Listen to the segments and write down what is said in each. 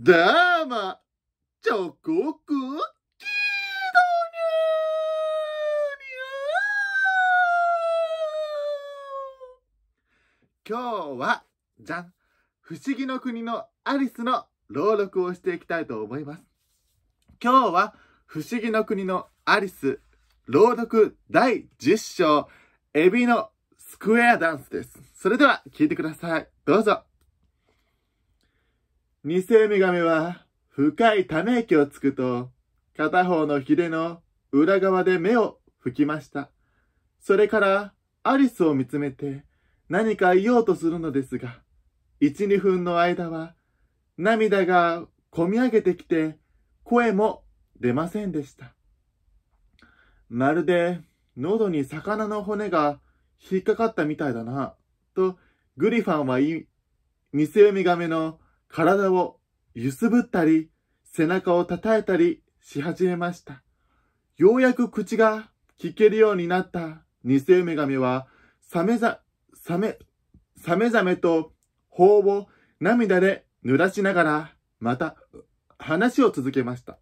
ダーマ、チョコクッキードニャー今日は、じゃん、不思議の国のアリスの朗読をしていきたいと思います。今日は、不思議の国のアリス、朗読第10章、エビのスクエアダンスです。それでは、聞いてください。どうぞ。二世女神は深いため息をつくと、片方のひれの裏側で目を拭きました。それからアリスを見つめて何か言おうとするのですが、一、二分の間は涙がこみ上げてきて声も出ませんでした。まるで喉に魚の骨が引っかかったみたいだな、とグリファンは言い、偽ウミガメの体を揺すぶったり、背中を叩いたりし始めました。ようやく口が聞けるようになった偽女神は、サめザ、さめ、さめざめと頬を涙で濡らしながら、また話を続けました。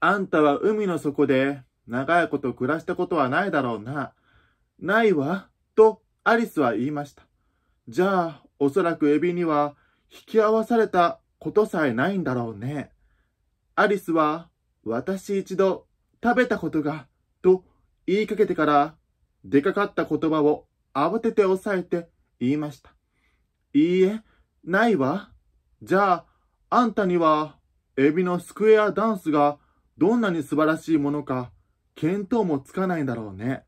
あんたは海の底で長いこと暮らしたことはないだろうな。ないわ、とアリスは言いました。じゃあ、おそらくエビには引き合わされたことさえないんだろうね。アリスは、私一度食べたことが、と言いかけてから、出かかった言葉を慌てて押さえて言いました。いいえ、ないわ。じゃあ、あんたには、エビのスクエアダンスがどんなに素晴らしいものか、見当もつかないんだろうね。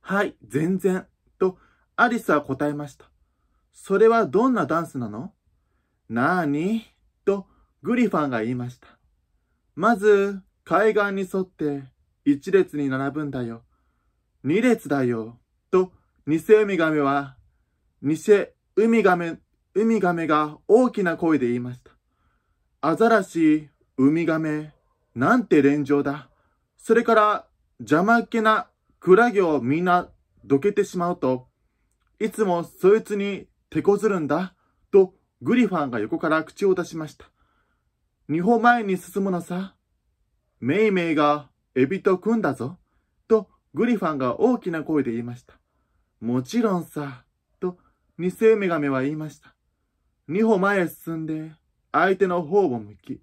はい、全然、とアリスは答えました。それはどんなダンスなのなーにとグリファンが言いました。まず、海岸に沿って一列に並ぶんだよ。二列だよ。と、ニセウミガメは、ニセウミガメ、ウミガメが大きな声で言いました。アザラシ、ウミガメ、なんて連城だ。それから、邪魔っ気なクラゲをみんなどけてしまうと、いつもそいつに手こずるんだ、とグリファンが横から口を出しました。二歩前に進むのさ。メイメイがエビと組んだぞ、とグリファンが大きな声で言いました。もちろんさ、と二世女神は言いました。二歩前へ進んで、相手の方を向き、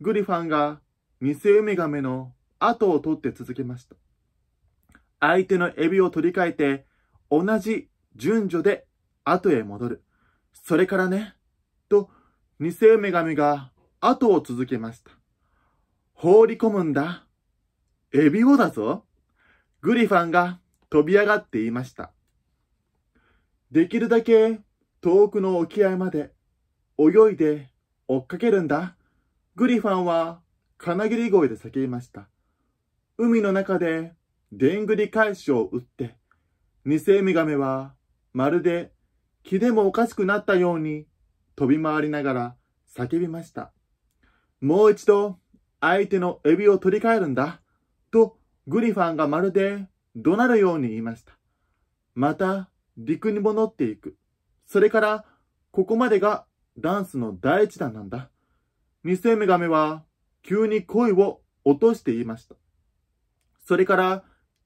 グリファンが二世女神の後を取って続けました。相手のエビを取り替えて、同じ順序で後へ戻る。それからね、と、偽女神が後を続けました。放り込むんだ。エビをだぞ。グリファンが飛び上がっていました。できるだけ遠くの沖合まで泳いで追っかけるんだ。グリファンは金切り声で叫びました。海の中ででんぐり返しを打って、偽女神はまるで気でもおかしくなったように飛び回りながら叫びました。もう一度相手のエビを取り替えるんだとグリファンがまるで怒鳴るように言いました。また陸に戻っていく。それからここまでがダンスの第一弾なんだ。ニセメガメは急に声を落として言いました。それから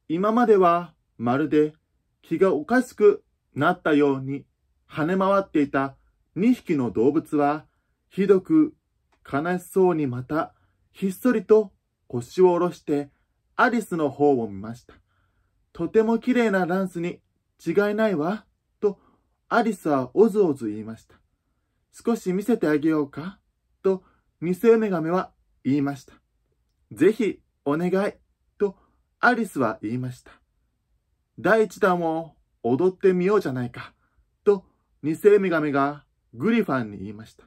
今まではまるで気がおかしくなったように跳ね回っていた2匹の動物は、ひどく悲しそうにまた、ひっそりと腰を下ろして、アリスの方を見ました。とても綺麗なダンスに違いないわ、とアリスはおずおず言いました。少し見せてあげようか、とメガメは言いました。ぜひお願い、とアリスは言いました。第一弾を踊ってみようじゃないか。偽女神がグリファンに言いました。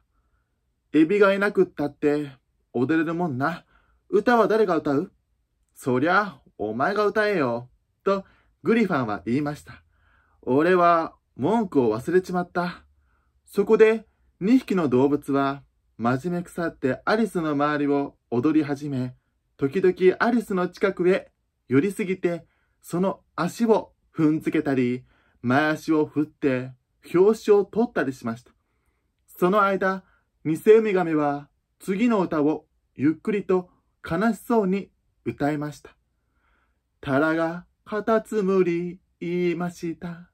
エビがいなくったって踊れるもんな。歌は誰が歌うそりゃ、お前が歌えよ。と、グリファンは言いました。俺は文句を忘れちまった。そこで、2匹の動物は、真面目腐ってアリスの周りを踊り始め、時々アリスの近くへ寄りすぎて、その足を踏んづけたり、前足を振って表紙を取ったりしました。その間、ニセウミガメは次の歌をゆっくりと悲しそうに歌いました。タラがカタツムリ言いました。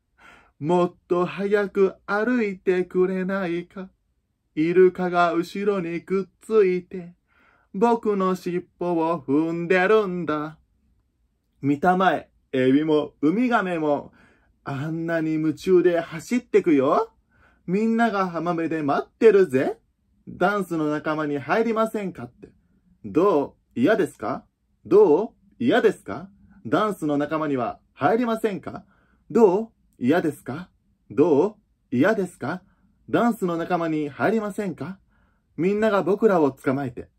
もっと早く歩いてくれないか。イルカが後ろにくっついて、僕の尻尾を踏んでるんだ。見たまえ、エビもウミガメもあんなに夢中で走ってくよ。みんなが浜辺で待ってるぜ。ダンスの仲間に入りませんかって。どう嫌ですかどう嫌ですかダンスの仲間には入りませんかどう嫌ですかどう嫌ですかダンスの仲間に入りませんかみんなが僕らを捕まえて、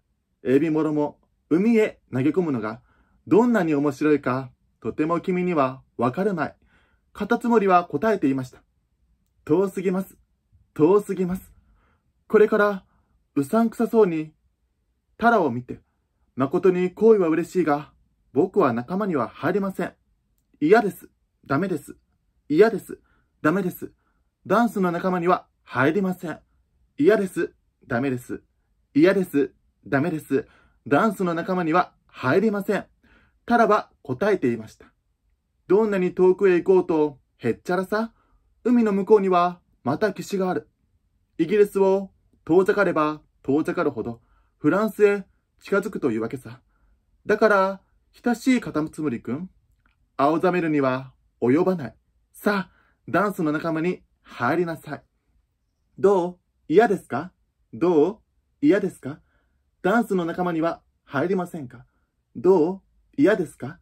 エビもろも海へ投げ込むのがどんなに面白いかとても君にはわかるまい。カタツムリは答えていました。遠すぎます。遠すぎます。これから、うさんくさそうに、タラを見て、誠に好意は嬉しいが、僕は仲間には入れません。嫌です。ダメです。嫌です。ダメです。ダンスの仲間には入りません。嫌です。ダメです。嫌です。ダメです。ダンスの仲間には入りません。タラは答えていました。どんなに遠くへ行こうと、へっちゃらさ、海の向こうにはまた岸がある。イギリスを遠ざかれば遠ざかるほど、フランスへ近づくというわけさ。だから、親しいカタツムリくん、青ざめるには及ばない。さあ、ダンスの仲間に入りなさい。どう嫌ですかどう嫌ですかダンスの仲間には入りませんかどう嫌ですか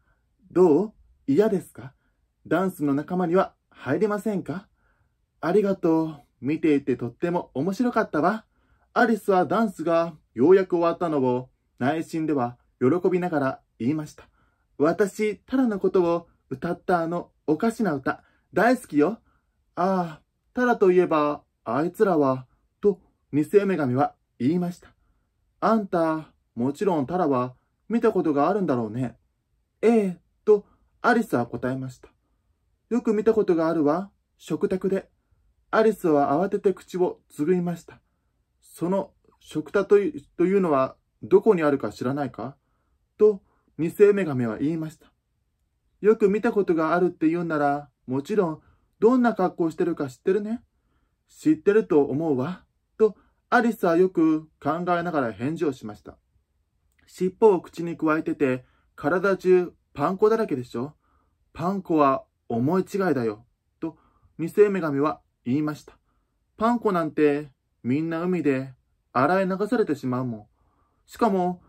どう嫌ですかダンスの仲間には入れませんかありがとう。見ていてとっても面白かったわ。アリスはダンスがようやく終わったのを内心では喜びながら言いました。私、タラのことを歌ったあのおかしな歌、大好きよ。ああ、タラといえば、あいつらは、と、ニセウメは言いました。あんた、もちろんタラは見たことがあるんだろうね。ええ、アリスは答えました。よく見たことがあるわ。食卓で。アリスは慌てて口をつぐいました。その食卓というのはどこにあるか知らないかと二世女神は言いました。よく見たことがあるって言うんなら、もちろんどんな格好してるか知ってるね。知ってると思うわ。とアリスはよく考えながら返事をしました。尻尾を口にくわえてて、体中パン粉だらけでしょパン粉は思い違いだよ。と、二世女神は言いました。パン粉なんて、みんな海で洗い流されてしまうもん。しかも、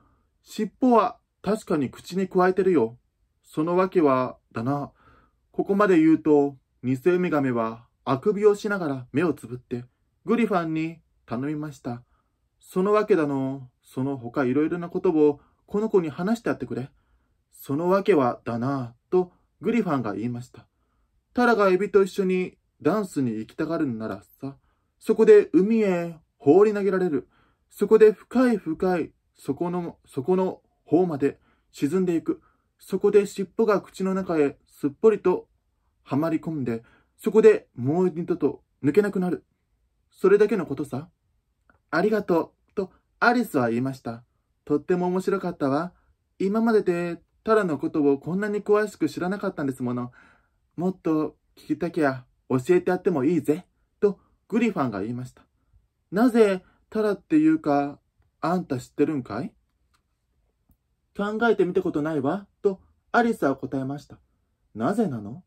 尻尾は確かに口に加えてるよ。そのわけは、だな。ここまで言うと、偽女神はあくびをしながら目をつぶって、グリファンに頼みました。そのわけだの、その他いろいろなことをこの子に話してやってくれ。そのわけはだなぁ、とグリファンが言いました。タラがエビと一緒にダンスに行きたがるんならさ、そこで海へ放り投げられる。そこで深い深い、そこの、そこの方まで沈んでいく。そこで尻尾が口の中へすっぽりとはまり込んで、そこでもう二度と抜けなくなる。それだけのことさ。ありがとう、とアリスは言いました。とっても面白かったわ。今まででタラのことをこんなに詳しく知らなかったんですもの。もっと聞きたきゃ教えてやってもいいぜ。とグリファンが言いました。なぜタラっていうか、あんた知ってるんかい考えてみたことないわ。とアリスは答えました。なぜなの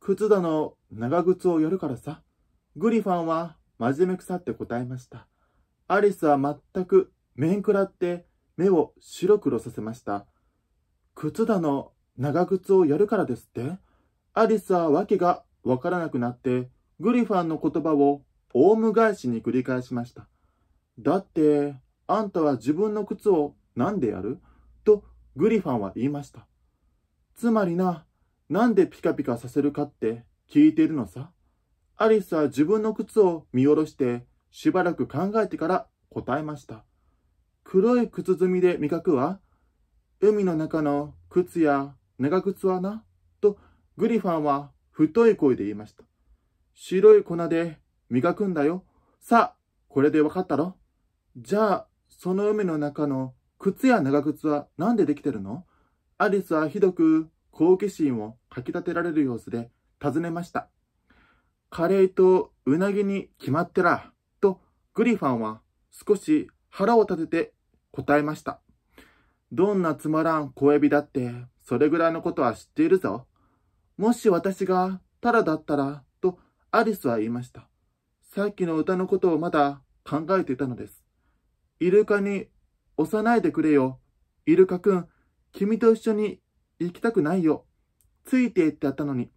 靴だの長靴をやるからさ。グリファンは真面目くさって答えました。アリスは全く面食らって目を白黒させました。靴だの、長靴をやるからですってアリスは訳がわからなくなって、グリファンの言葉をオウム返しに繰り返しました。だって、あんたは自分の靴をなんでやるとグリファンは言いました。つまりな、なんでピカピカさせるかって聞いてるのさ。アリスは自分の靴を見下ろしてしばらく考えてから答えました。黒い靴積みで磨くわ。海の中の靴や長靴はな、とグリファンは太い声で言いました。白い粉で磨くんだよ。さあ、これで分かったろじゃあ、その海の中の靴や長靴は何でできてるのアリスはひどく好奇心をかき立てられる様子で尋ねました。カレーとうなぎに決まってら、とグリファンは少し腹を立てて答えました。どんなつまらん小エビだって、それぐらいのことは知っているぞ。もし私がタラだったら、とアリスは言いました。さっきの歌のことをまだ考えていたのです。イルカに押さないでくれよ。イルカくん、君と一緒に行きたくないよ。ついて行ってあったのに。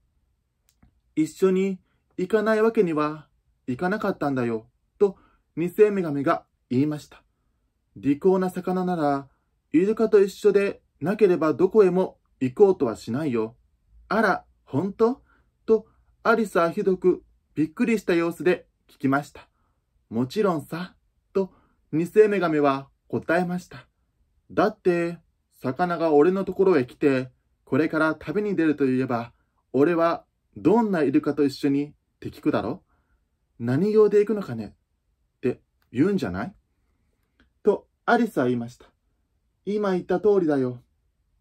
一緒に行かないわけにはいかなかったんだよ。と、二世女神が言いました。利口な魚なら、イルカと一緒でなければどこへも行こうとはしないよ。あら、ほんとと、アリスはひどくびっくりした様子で聞きました。もちろんさ、と、偽世女神は答えました。だって、魚が俺のところへ来て、これから旅に出ると言えば、俺はどんなイルカと一緒にって聞くだろ何用で行くのかねって言うんじゃないとアリスは言いました。今言った通りだよ。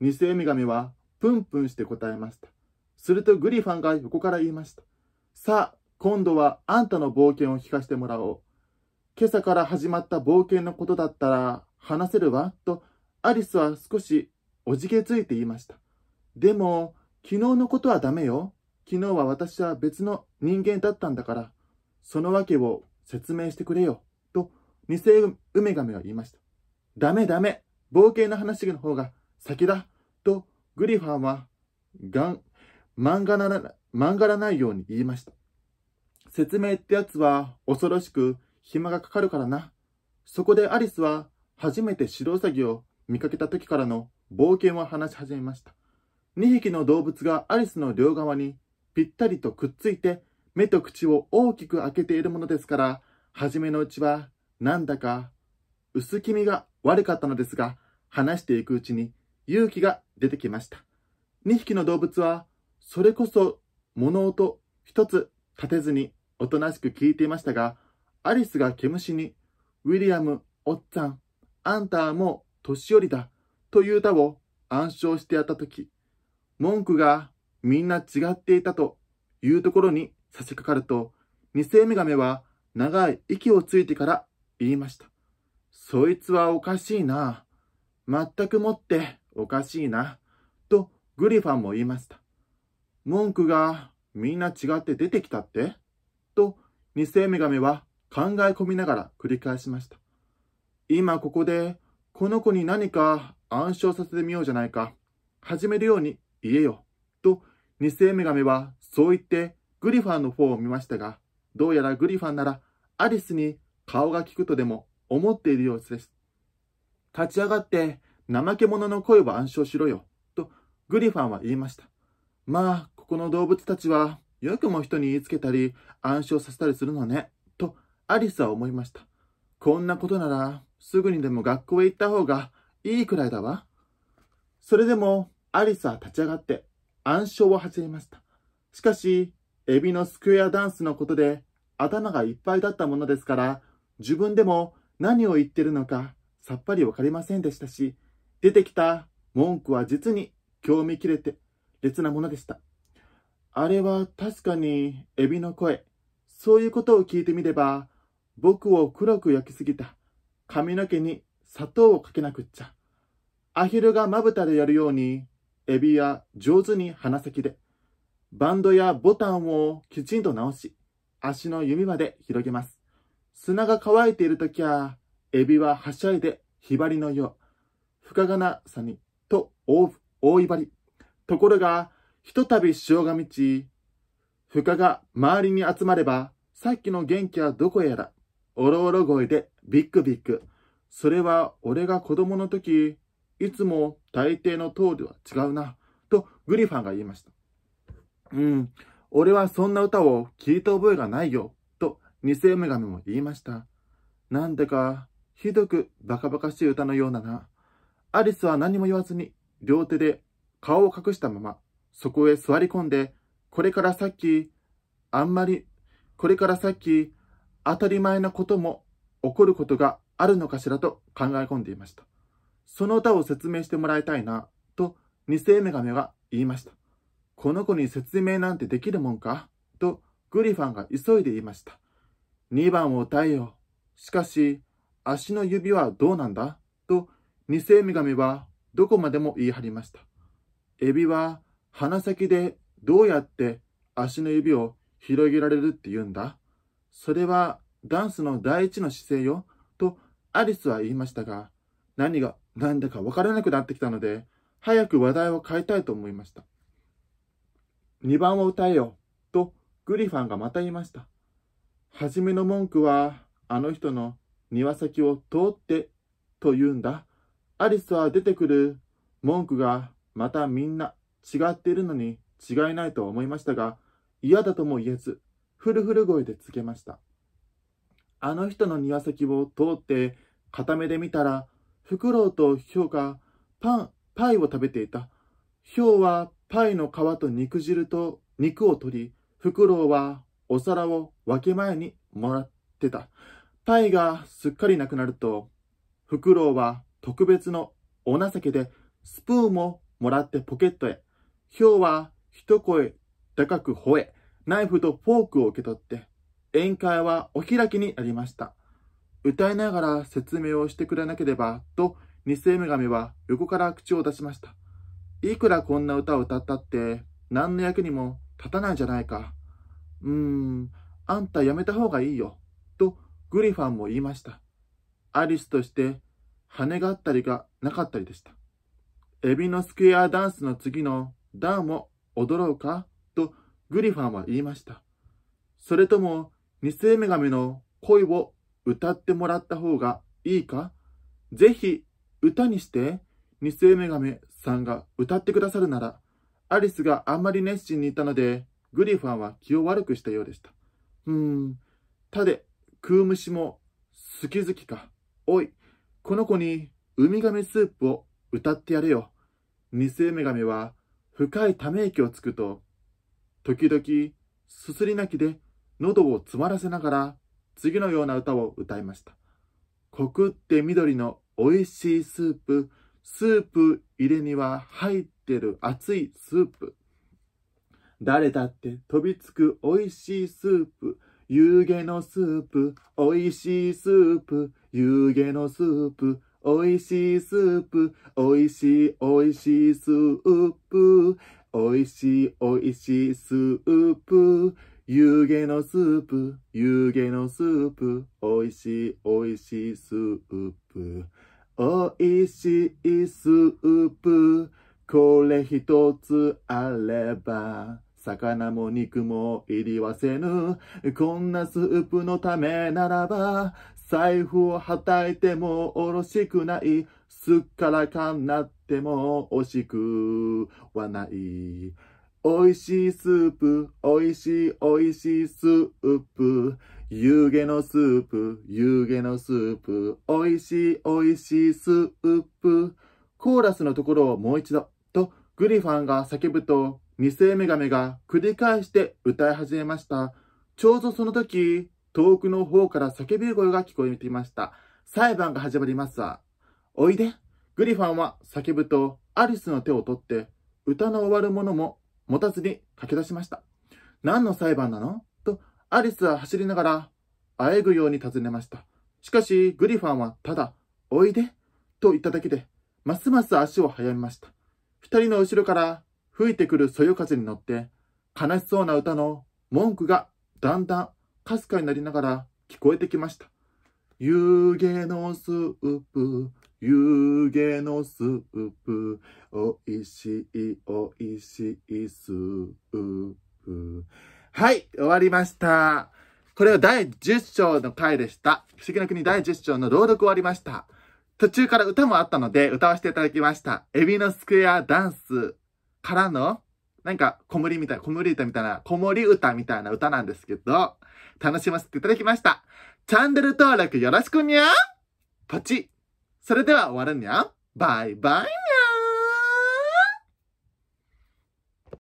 ニセウミガメはプンプンして答えました。するとグリファンが横から言いました。さあ、今度はあんたの冒険を聞かせてもらおう。今朝から始まった冒険のことだったら話せるわ、とアリスは少しおじけついて言いました。でも、昨日のことはダメよ。昨日は私は別の人間だったんだから、そのけを説明してくれよ、とニセウメガメは言いました。ダメダメ、冒険の話の方が先だとグリファンはがん漫画なら、漫画らないように言いました。説明ってやつは恐ろしく暇がかかるからな。そこでアリスは初めて白ウサギを見かけた時からの冒険を話し始めました。2匹の動物がアリスの両側にぴったりとくっついて目と口を大きく開けているものですから、初めのうちはなんだか薄気味が悪かったのですが、話していくうちに勇気が出てきました。2匹の動物は、それこそ物音一つ立てずにおとなしく聞いていましたが、アリスが毛虫に、ウィリアム、おっちゃん、あんたはもう年寄りだ、という歌を暗唱してやったとき、文句がみんな違っていたというところに差し掛かると、二世ガ神は長い息をついてから言いました。そいつはおかしいな。全くもっておかしいな、とグリファンも言いました。文句がみんな違って出てきたってと世女神は考え込みながら繰り返しました。今ここでこの子に何か暗唱させてみようじゃないか。始めるように言えよ。と世女神はそう言ってグリファンの方を見ましたが、どうやらグリファンならアリスに顔が利くとでも思っているようです。立ち上がって、怠け者の声を暗唱しろよ、とグリファンは言いました。まあ、ここの動物たちは、よくも人に言いつけたり、暗唱させたりするのね、とアリスは思いました。こんなことなら、すぐにでも学校へ行った方がいいくらいだわ。それでも、アリスは立ち上がって、暗唱を始めました。しかし、エビのスクエアダンスのことで、頭がいっぱいだったものですから、自分でも何を言ってるのかさっぱりわかりませんでしたし、出てきた文句は実に興味切れて劣なものでした。あれは確かにエビの声。そういうことを聞いてみれば、僕を黒く焼きすぎた髪の毛に砂糖をかけなくっちゃ。アヒルがまぶたでやるように、エビは上手に鼻先で、バンドやボタンをきちんと直し、足の指まで広げます。砂が乾いているときは、エビははしゃいで、ひばりのよう、深がなさに、と大、いばり。ところが、ひとたび潮が満ち、深が周りに集まれば、さっきの元気はどこやら、おろおろ声で、ビックビック。それは、俺が子供の時、いつも大抵の通りは違うな、とグリファンが言いました。うん、俺はそんな歌を聞いた覚えがないよ、と偽女神も言いました。なんか、ひどくバカバカしい歌のようだな。アリスは何も言わずに、両手で顔を隠したまま、そこへ座り込んで、これからさっき、あんまり、これからさっき、当たり前なことも起こることがあるのかしらと考え込んでいました。その歌を説明してもらいたいな、と二世女神は言いました。この子に説明なんてできるもんかとグリファンが急いで言いました。2番を歌えよ。しかし、足の指はどうなんだと、二世女神はどこまでも言い張りました。エビは鼻先でどうやって足の指を広げられるって言うんだそれはダンスの第一の姿勢よ。とアリスは言いましたが、何が何だかわからなくなってきたので、早く話題を変えたいと思いました。2番を歌えよ。とグリファンがまた言いました。初めの文句はあの人の庭先を通ってと言うんだ。アリスは出てくる文句がまたみんな違っているのに違いないと思いましたが、嫌だとも言えず、ふるふる声でつけました。あの人の庭先を通って片目で見たら、フクロウとヒョウがパン、パイを食べていた。ヒョウはパイの皮と肉汁と肉を取り、フクロウはお皿を分け前にもらってた。タイがすっかりなくなると、フクロウは特別のお情けでスプーンももらってポケットへ、ヒョウは一声高く吠え、ナイフとフォークを受け取って、宴会はお開きになりました。歌いながら説明をしてくれなければ、と、偽女神は横から口を出しました。いくらこんな歌を歌ったって、何の役にも立たないじゃないか。うーん、あんたやめた方がいいよ。と、グリファンも言いました。アリスとして羽があったりがなかったりでした。エビのスクエアダンスの次のダンも踊ろうかとグリファンは言いました。それとも二世女神の恋を歌ってもらった方がいいかぜひ歌にして二世女神さんが歌ってくださるなら、アリスがあんまり熱心にいたので、グリファンは気を悪くしたようでした。うーん、たで食う虫も好き好きか。おい、この子にウミガメスープを歌ってやれよ。ニセウミガメは深いため息をつくと、時々すすり泣きで喉を詰まらせながら次のような歌を歌いました。コクって緑の美味しいスープ、スープ入れには入ってる熱いスープ。誰だって飛びつく美味しいスープ。湯気のスープ、美味しいスープ、湯気のスープ、美味しいスープ、美味しい美味しいスープ、美味しい美味しいスープ、湯気のスープ、湯気のスープ、美味しい美味しいスープ、美味しいスープ、これ一つも肉も入りはせぬ。こんなスープのためならば、財布をはたいてもおろしくない。すっからかんなっても惜しくはない。美味しいスープ、美味しい美味しいスープ。湯気のスープ、湯気のスープ。美味しい美味しいスープ。コーラスのところをもう一度とグリファンが叫ぶと二メ女神が繰り返して歌い始めました。ちょうどその時、遠くの方から叫び声が聞こえていました。裁判が始まります。おいで。グリファンは叫ぶと、アリスの手を取って、歌の終わるものも持たずに駆け出しました。何の裁判なのと、アリスは走りながら、あえぐように尋ねました。しかし、グリファンはただ、おいで、と言っただけで、ますます足を速めました。二人の後ろから吹いてくるそよ風に乗って、悲しそうな歌の文句がだんだんかすかになりながら聞こえてきました。湯気のスープ、湯気のスープ、おいしいおいしいスープ。はい、終わりました。これは第10章の回でした。不思議の国第10章の朗読終わりました。途中から歌もあったので歌わせていただきました。エビのスクエアダンスからの、なんか、こもりみたい、子守歌みたいな、子守歌みたいな歌なんですけど、楽しませていただきました。チャンネル登録よろしくにゃポチそれでは終わるにゃバイバイにゃ